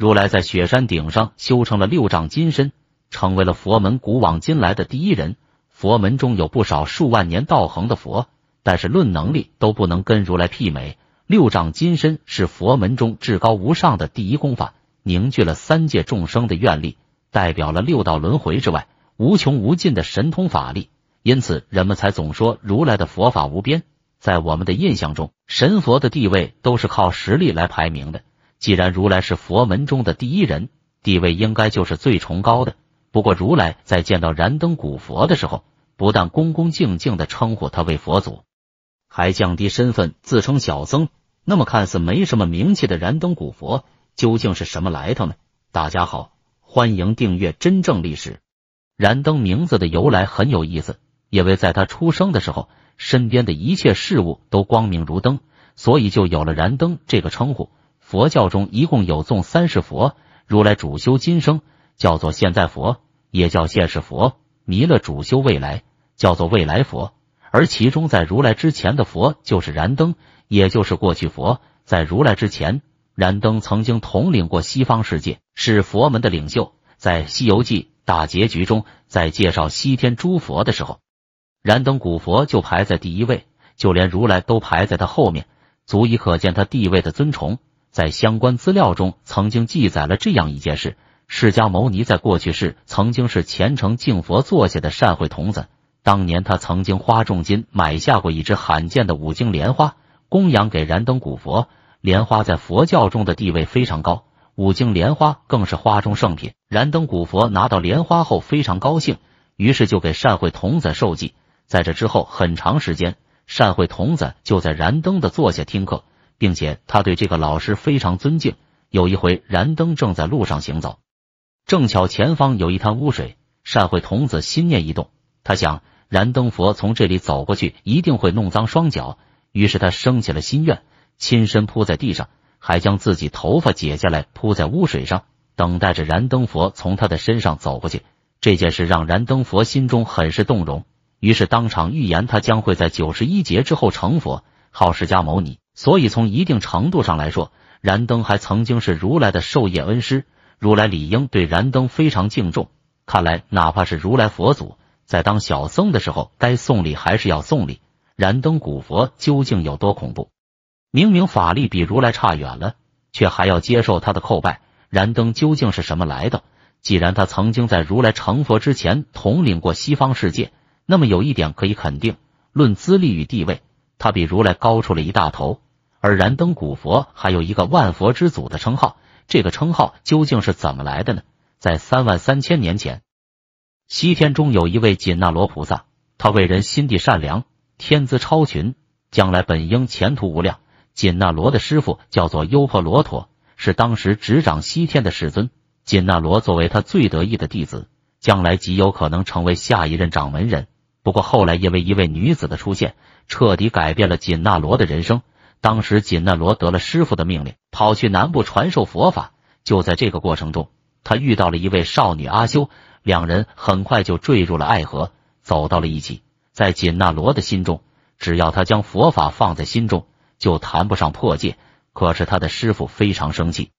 如来在雪山顶上修成了六丈金身，成为了佛门古往今来的第一人。佛门中有不少数万年道行的佛，但是论能力都不能跟如来媲美。六丈金身是佛门中至高无上的第一功法，凝聚了三界众生的愿力，代表了六道轮回之外无穷无尽的神通法力。因此，人们才总说如来的佛法无边。在我们的印象中，神佛的地位都是靠实力来排名的。既然如来是佛门中的第一人，地位应该就是最崇高的。不过如来在见到燃灯古佛的时候，不但恭恭敬敬的称呼他为佛祖，还降低身份自称小僧。那么看似没什么名气的燃灯古佛究竟是什么来头呢？大家好，欢迎订阅《真正历史》。燃灯名字的由来很有意思，因为在他出生的时候，身边的一切事物都光明如灯，所以就有了“燃灯”这个称呼。佛教中一共有纵三世佛，如来主修今生，叫做现在佛，也叫现世佛；弥勒主修未来，叫做未来佛。而其中在如来之前的佛就是燃灯，也就是过去佛。在如来之前，燃灯曾经统领过西方世界，是佛门的领袖。在《西游记》大结局中，在介绍西天诸佛的时候，燃灯古佛就排在第一位，就连如来都排在他后面，足以可见他地位的尊崇。在相关资料中，曾经记载了这样一件事：释迦牟尼在过去世曾经是虔诚敬佛坐下的善慧童子。当年他曾经花重金买下过一只罕见的五经莲花，供养给燃灯古佛。莲花在佛教中的地位非常高，五经莲花更是花中圣品。燃灯古佛拿到莲花后非常高兴，于是就给善慧童子受记。在这之后很长时间，善慧童子就在燃灯的座下听课。并且他对这个老师非常尊敬。有一回，燃灯正在路上行走，正巧前方有一滩污水。善慧童子心念一动，他想：燃灯佛从这里走过去一定会弄脏双脚。于是他生起了心愿，亲身铺在地上，还将自己头发解下来铺在污水上，等待着燃灯佛从他的身上走过去。这件事让燃灯佛心中很是动容，于是当场预言他将会在九十一劫之后成佛，号释迦牟尼。所以，从一定程度上来说，燃灯还曾经是如来的授业恩师，如来理应对燃灯非常敬重。看来，哪怕是如来佛祖在当小僧的时候，该送礼还是要送礼。燃灯古佛究竟有多恐怖？明明法力比如来差远了，却还要接受他的叩拜。燃灯究竟是什么来的？既然他曾经在如来成佛之前统领过西方世界，那么有一点可以肯定：论资历与地位，他比如来高出了一大头。而燃灯古佛还有一个万佛之祖的称号，这个称号究竟是怎么来的呢？在三万三千年前，西天中有一位紧那罗菩萨，他为人心地善良，天资超群，将来本应前途无量。紧那罗的师傅叫做优婆罗陀，是当时执掌西天的世尊。紧那罗作为他最得意的弟子，将来极有可能成为下一任掌门人。不过后来因为一位女子的出现，彻底改变了紧那罗的人生。当时，紧那罗得了师傅的命令，跑去南部传授佛法。就在这个过程中，他遇到了一位少女阿修，两人很快就坠入了爱河，走到了一起。在紧那罗的心中，只要他将佛法放在心中，就谈不上破戒。可是他的师傅非常生气，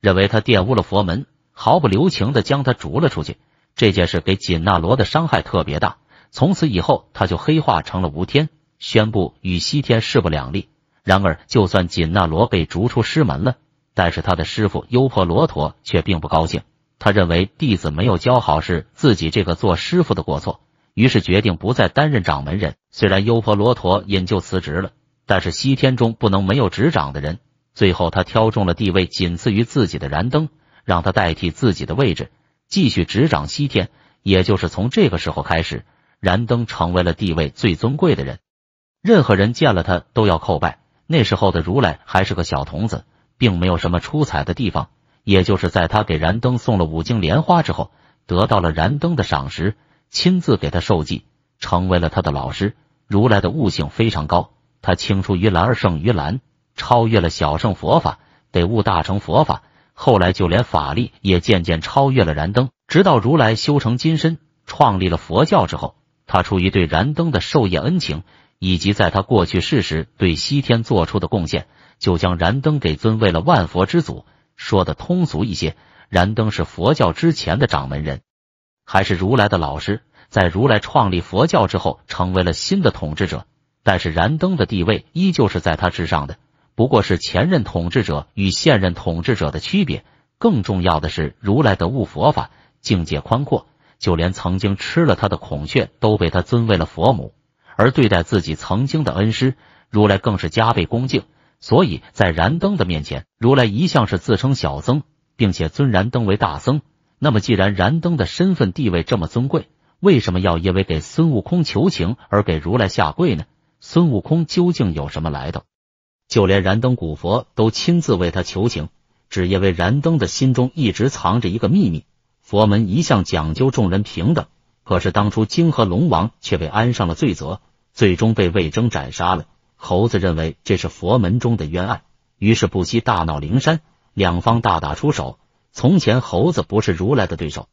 认为他玷污了佛门，毫不留情的将他逐了出去。这件事给紧那罗的伤害特别大，从此以后，他就黑化成了无天，宣布与西天势不两立。然而，就算紧那罗被逐出师门了，但是他的师傅优婆罗陀却并不高兴。他认为弟子没有教好是自己这个做师傅的过错，于是决定不再担任掌门人。虽然优婆罗陀引咎辞职了，但是西天中不能没有执掌的人。最后，他挑中了地位仅次于自己的燃灯，让他代替自己的位置，继续执掌西天。也就是从这个时候开始，燃灯成为了地位最尊贵的人，任何人见了他都要叩拜。那时候的如来还是个小童子，并没有什么出彩的地方。也就是在他给燃灯送了五经莲花之后，得到了燃灯的赏识，亲自给他授记，成为了他的老师。如来的悟性非常高，他青出于蓝而胜于蓝，超越了小乘佛法，得悟大乘佛法。后来就连法力也渐渐超越了燃灯。直到如来修成金身，创立了佛教之后，他出于对燃灯的授业恩情。以及在他过去世时对西天做出的贡献，就将燃灯给尊为了万佛之祖。说的通俗一些，燃灯是佛教之前的掌门人，还是如来的老师。在如来创立佛教之后，成为了新的统治者，但是燃灯的地位依旧是在他之上的，不过是前任统治者与现任统治者的区别。更重要的是，如来的悟佛法境界宽阔，就连曾经吃了他的孔雀都被他尊为了佛母。而对待自己曾经的恩师如来更是加倍恭敬，所以在燃灯的面前，如来一向是自称小僧，并且尊燃灯为大僧。那么，既然燃灯的身份地位这么尊贵，为什么要因为给孙悟空求情而给如来下跪呢？孙悟空究竟有什么来头？就连燃灯古佛都亲自为他求情，只因为燃灯的心中一直藏着一个秘密。佛门一向讲究众人平等。可是当初泾河龙王却被安上了罪责，最终被魏征斩杀了。猴子认为这是佛门中的冤案，于是不惜大闹灵山，两方大打出手。从前猴子不是如来的对手，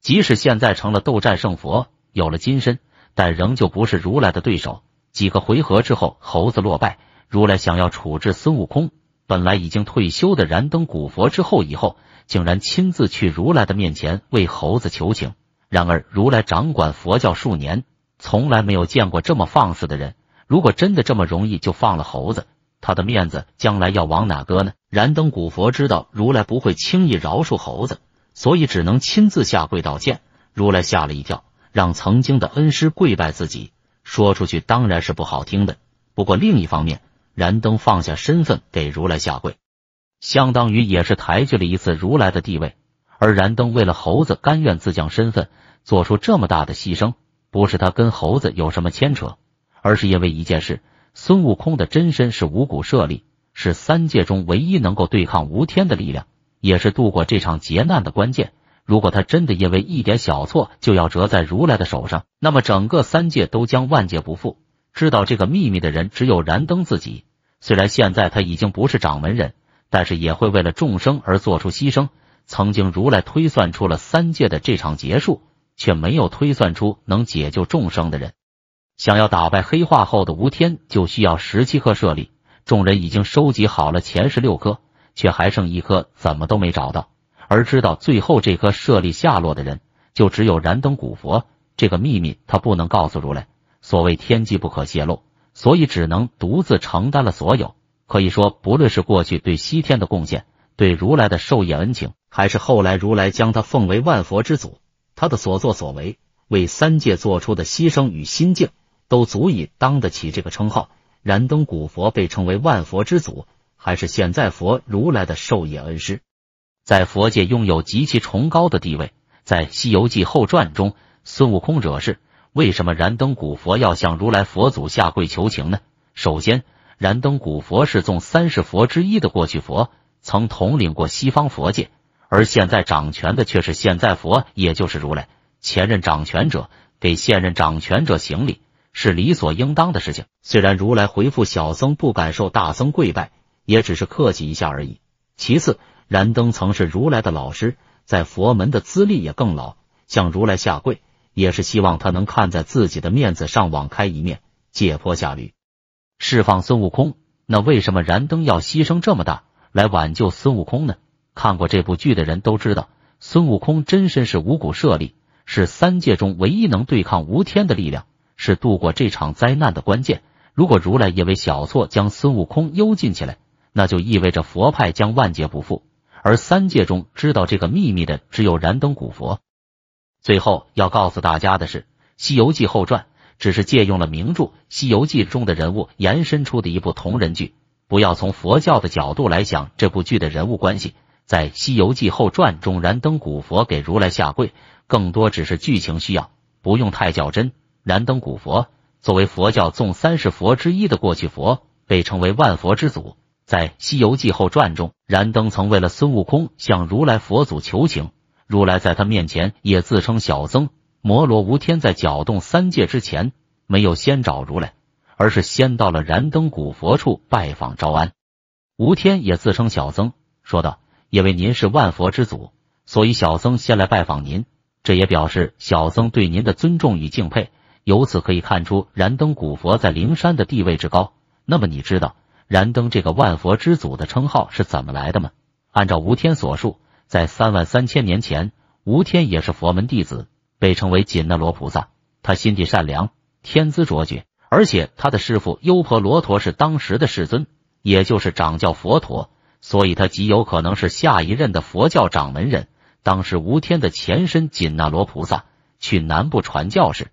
即使现在成了斗战胜佛，有了金身，但仍旧不是如来的对手。几个回合之后，猴子落败。如来想要处置孙悟空，本来已经退休的燃灯古佛之后，以后竟然亲自去如来的面前为猴子求情。然而，如来掌管佛教数年，从来没有见过这么放肆的人。如果真的这么容易就放了猴子，他的面子将来要往哪搁呢？燃灯古佛知道如来不会轻易饶恕猴子，所以只能亲自下跪道歉。如来吓了一跳，让曾经的恩师跪拜自己，说出去当然是不好听的。不过另一方面，燃灯放下身份给如来下跪，相当于也是抬举了一次如来的地位。而燃灯为了猴子，甘愿自降身份，做出这么大的牺牲，不是他跟猴子有什么牵扯，而是因为一件事：孙悟空的真身是五谷舍利，是三界中唯一能够对抗无天的力量，也是度过这场劫难的关键。如果他真的因为一点小错就要折在如来的手上，那么整个三界都将万劫不复。知道这个秘密的人只有燃灯自己。虽然现在他已经不是掌门人，但是也会为了众生而做出牺牲。曾经如来推算出了三界的这场结束，却没有推算出能解救众生的人。想要打败黑化后的吴天，就需要十七颗舍利。众人已经收集好了前十六颗，却还剩一颗，怎么都没找到。而知道最后这颗舍利下落的人，就只有燃灯古佛。这个秘密他不能告诉如来，所谓天机不可泄露，所以只能独自承担了所有。可以说，不论是过去对西天的贡献，对如来的授业恩情。还是后来如来将他奉为万佛之祖，他的所作所为，为三界做出的牺牲与心境，都足以当得起这个称号。燃灯古佛被称为万佛之祖，还是现在佛如来的授业恩师，在佛界拥有极其崇高的地位。在《西游记后传》中，孙悟空惹事，为什么燃灯古佛要向如来佛祖下跪求情呢？首先，燃灯古佛是众三世佛之一的过去佛，曾统领过西方佛界。而现在掌权的却是现在佛，也就是如来。前任掌权者给现任掌权者行礼是理所应当的事情。虽然如来回复小僧不敢受大僧跪拜，也只是客气一下而已。其次，燃灯曾是如来的老师，在佛门的资历也更老，向如来下跪也是希望他能看在自己的面子上网开一面，解坡下驴，释放孙悟空。那为什么燃灯要牺牲这么大来挽救孙悟空呢？看过这部剧的人都知道，孙悟空真身是五谷舍利，是三界中唯一能对抗无天的力量，是度过这场灾难的关键。如果如来因为小错将孙悟空幽禁起来，那就意味着佛派将万劫不复。而三界中知道这个秘密的只有燃灯古佛。最后要告诉大家的是，《西游记后传》只是借用了名著《西游记》中的人物延伸出的一部同人剧，不要从佛教的角度来想这部剧的人物关系。在《西游记后传》中，燃灯古佛给如来下跪，更多只是剧情需要，不用太较真。燃灯古佛作为佛教纵三十佛之一的过去佛，被称为万佛之祖。在《西游记后传》中，燃灯曾为了孙悟空向如来佛祖求情，如来在他面前也自称小僧。摩罗无天在搅动三界之前，没有先找如来，而是先到了燃灯古佛处拜访招安。无天也自称小僧，说道。因为您是万佛之祖，所以小僧先来拜访您，这也表示小僧对您的尊重与敬佩。由此可以看出，燃灯古佛在灵山的地位之高。那么，你知道燃灯这个万佛之祖的称号是怎么来的吗？按照吴天所述，在三万三千年前，吴天也是佛门弟子，被称为紧那罗菩萨。他心地善良，天资卓绝，而且他的师傅优婆罗陀是当时的世尊，也就是掌教佛陀。所以他极有可能是下一任的佛教掌门人。当时，吴天的前身紧那罗菩萨去南部传教时，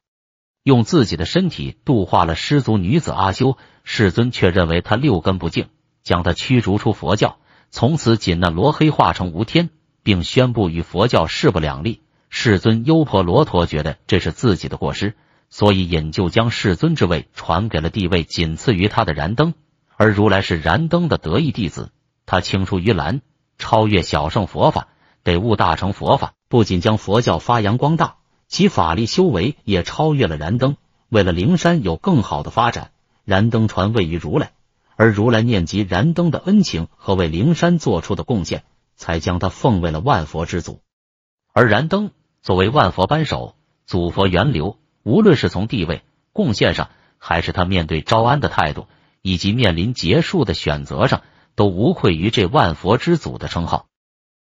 用自己的身体度化了失足女子阿修世尊，却认为他六根不净，将他驱逐出佛教。从此，紧那罗黑化成无天，并宣布与佛教势不两立。世尊优婆罗陀觉得这是自己的过失，所以引咎将世尊之位传给了地位仅次于他的燃灯，而如来是燃灯的得意弟子。他青出于蓝，超越小乘佛法，得悟大乘佛法，不仅将佛教发扬光大，其法力修为也超越了燃灯。为了灵山有更好的发展，燃灯传位于如来，而如来念及燃灯的恩情和为灵山做出的贡献，才将他奉为了万佛之祖。而燃灯作为万佛扳手、祖佛源流，无论是从地位、贡献上，还是他面对招安的态度，以及面临结束的选择上。都无愧于这万佛之祖的称号。